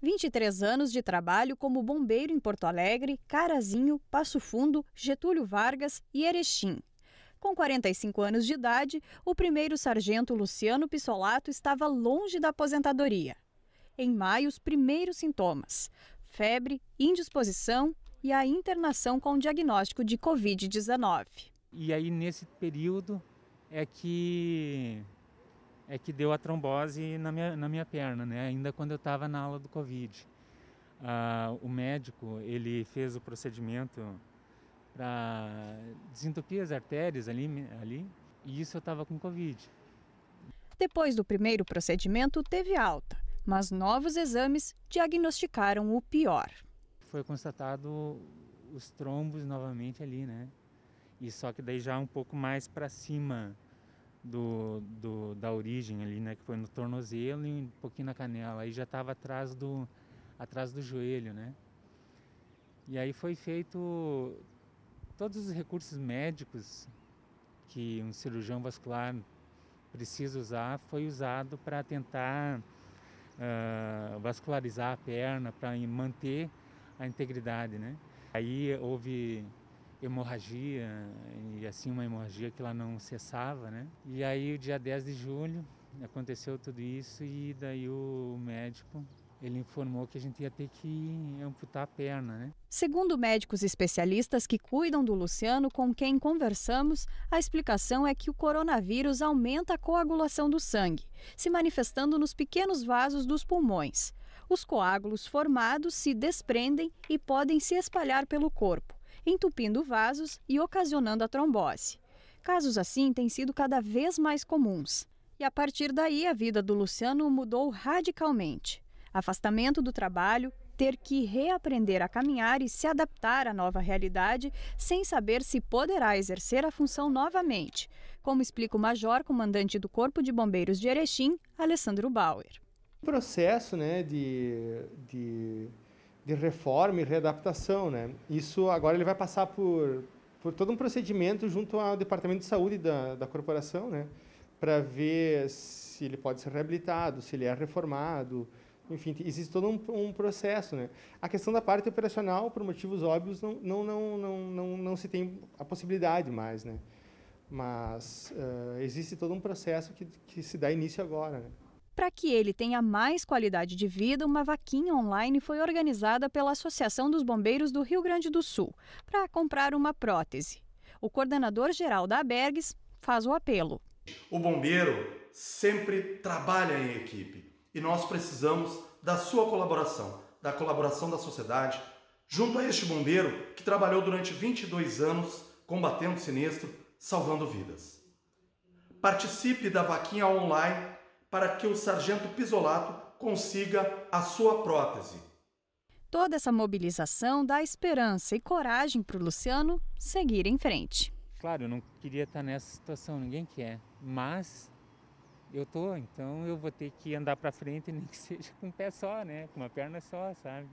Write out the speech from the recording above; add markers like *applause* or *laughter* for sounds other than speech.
23 anos de trabalho como bombeiro em Porto Alegre, Carazinho, Passo Fundo, Getúlio Vargas e Erechim. Com 45 anos de idade, o primeiro sargento Luciano Pissolato estava longe da aposentadoria. Em maio, os primeiros sintomas: febre, indisposição e a internação com diagnóstico de Covid-19. E aí, nesse período, é que é que deu a trombose na minha, na minha perna, né? ainda quando eu estava na aula do Covid. Ah, o médico ele fez o procedimento para desentupir as artérias ali, ali e isso eu estava com Covid. Depois do primeiro procedimento, teve alta, mas novos exames diagnosticaram o pior. Foi constatado os trombos novamente ali, né? E só que daí já um pouco mais para cima do, do, da origem ali, né? Que foi no tornozelo e um pouquinho na canela. Aí já estava atrás do, atrás do joelho, né? E aí foi feito todos os recursos médicos que um cirurgião vascular precisa usar, foi usado para tentar uh, vascularizar a perna, para manter a integridade, né? Aí houve hemorragia, e assim uma hemorragia que ela não cessava, né? E aí o dia 10 de julho aconteceu tudo isso e daí o médico ele informou que a gente ia ter que amputar a perna, né? Segundo médicos especialistas que cuidam do Luciano, com quem conversamos, a explicação é que o coronavírus aumenta a coagulação do sangue, se manifestando nos pequenos vasos dos pulmões. Os coágulos formados se desprendem e podem se espalhar pelo corpo entupindo vasos e ocasionando a trombose. Casos assim têm sido cada vez mais comuns. E a partir daí, a vida do Luciano mudou radicalmente. Afastamento do trabalho, ter que reaprender a caminhar e se adaptar à nova realidade sem saber se poderá exercer a função novamente, como explica o major comandante do Corpo de Bombeiros de Erechim, Alessandro Bauer. O processo né, de, de de reforma e readaptação, né? Isso agora ele vai passar por por todo um procedimento junto ao Departamento de Saúde da, da corporação, né? Para ver se ele pode ser reabilitado, se ele é reformado, enfim, existe todo um, um, processo, né? A questão da parte operacional, por motivos óbvios, não não não não não, não se tem a possibilidade mais, né? Mas uh, existe todo um processo que, que se dá início agora, né? Para que ele tenha mais qualidade de vida, uma vaquinha online foi organizada pela Associação dos Bombeiros do Rio Grande do Sul para comprar uma prótese. O coordenador geral da Bergs faz o apelo. O bombeiro sempre trabalha em equipe e nós precisamos da sua colaboração, da colaboração da sociedade, junto a este bombeiro que trabalhou durante 22 anos combatendo sinistro, salvando vidas. Participe da vaquinha online para que o sargento Pisolato consiga a sua prótese. Toda essa mobilização dá esperança e coragem para o Luciano seguir em frente. Claro, eu não queria estar nessa situação, ninguém quer, mas eu tô, então eu vou ter que andar para frente, *laughs* nem que seja com um pé só, né, com uma perna só, sabe?